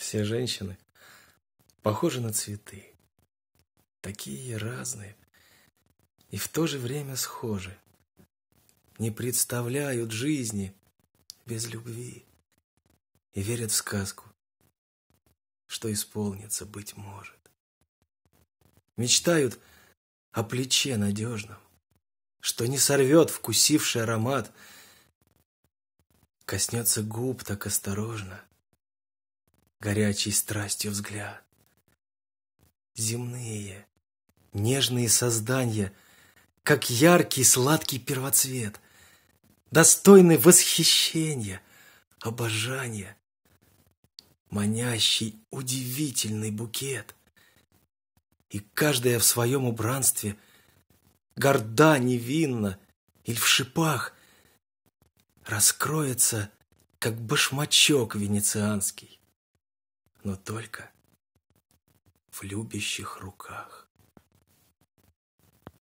Все женщины похожи на цветы. Такие разные и в то же время схожи. Не представляют жизни без любви и верят в сказку, что исполнится, быть может. Мечтают о плече надежном, что не сорвет вкусивший аромат, коснется губ так осторожно, горячей страстью взгляд. Земные, нежные создания, как яркий сладкий первоцвет, достойны восхищения, обожания, манящий удивительный букет. И каждая в своем убранстве горда, невинна или в шипах раскроется, как башмачок венецианский но только в любящих руках.